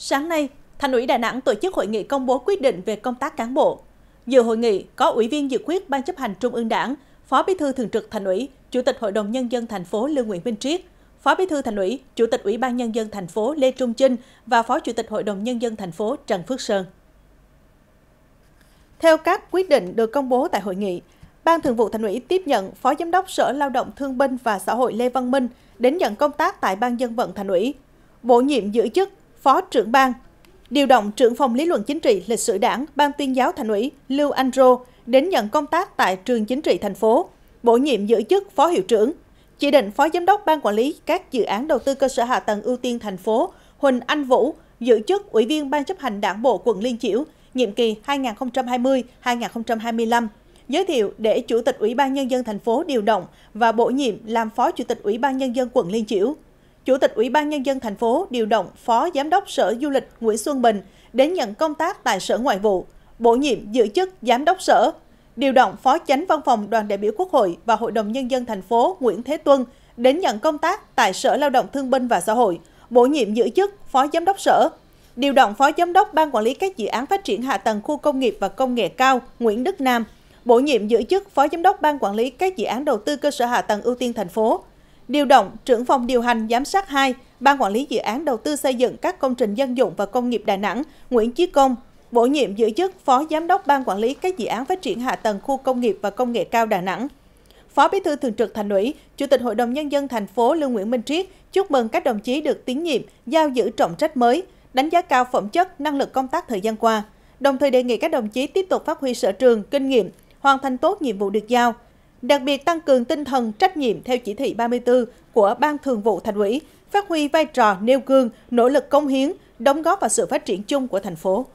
Sáng nay, Thành ủy Đà Nẵng tổ chức hội nghị công bố quyết định về công tác cán bộ. Dự hội nghị có Ủy viên Dự quyết Ban chấp hành Trung ương Đảng, Phó Bí thư Thường trực Thành ủy, Chủ tịch Hội đồng Nhân dân thành phố Lương Nguyễn Minh Triết, Phó Bí thư Thành ủy, Chủ tịch Ủy ban Nhân dân thành phố Lê Trung Chinh và Phó Chủ tịch Hội đồng Nhân dân thành phố Trần Phước Sơn. Theo các quyết định được công bố tại hội nghị, Ban Thường vụ Thành ủy tiếp nhận Phó Giám đốc Sở Lao động Thương binh và Xã hội Lê Văn Minh đến nhận công tác tại Ban Dân vận Thành ủy. Bổ nhiệm giữ chức Phó trưởng ban, điều động trưởng phòng lý luận chính trị, lịch sử đảng, ban tuyên giáo thành ủy Lưu Anh Rô đến nhận công tác tại trường chính trị thành phố, bổ nhiệm giữ chức phó hiệu trưởng, chỉ định phó giám đốc ban quản lý các dự án đầu tư cơ sở hạ tầng ưu tiên thành phố Huỳnh Anh Vũ giữ chức ủy viên ban chấp hành đảng bộ quận Liên Chiểu nhiệm kỳ 2020-2025 giới thiệu để Chủ tịch Ủy ban Nhân dân thành phố điều động và bổ nhiệm làm Phó Chủ tịch Ủy ban Nhân dân quận Liên Chiểu. Chủ tịch Ủy ban Nhân dân thành phố điều động Phó Giám đốc Sở Du lịch Nguyễn Xuân Bình đến nhận công tác tại Sở Ngoại vụ, bổ nhiệm giữ chức Giám đốc Sở, điều động Phó Chánh Văn phòng Đoàn đại biểu Quốc hội và Hội đồng Nhân dân thành phố Nguyễn Thế Tuân đến nhận công tác tại Sở Lao động Thương binh và Xã hội, bổ nhiệm giữ chức Phó Giám đốc Sở, điều động Phó Giám đốc Ban Quản lý các dự án phát triển hạ tầng khu công nghiệp và công nghệ cao Nguyễn Đức Nam, bổ nhiệm giữ chức Phó Giám đốc Ban Quản lý các dự án đầu tư cơ sở hạ tầng ưu tiên thành phố, điều động trưởng phòng điều hành giám sát 2, Ban quản lý dự án đầu tư xây dựng các công trình dân dụng và công nghiệp Đà Nẵng, Nguyễn Chí Công, bổ nhiệm giữ chức Phó Giám đốc Ban quản lý các dự án phát triển hạ tầng khu công nghiệp và công nghệ cao Đà Nẵng. Phó Bí thư Thường trực Thành ủy, Chủ tịch Hội đồng Nhân dân thành phố Lương Nguyễn Minh Triết chúc mừng các đồng chí được tín nhiệm, giao giữ trọng trách mới, đánh giá cao phẩm chất, năng lực công tác thời gian qua. Đồng thời đề nghị các đồng chí tiếp tục phát huy sở trường, kinh nghiệm, hoàn thành tốt nhiệm vụ được giao – đặc biệt tăng cường tinh thần trách nhiệm theo chỉ thị 34 của Ban Thường vụ Thành ủy, phát huy vai trò nêu gương, nỗ lực công hiến, đóng góp vào sự phát triển chung của thành phố.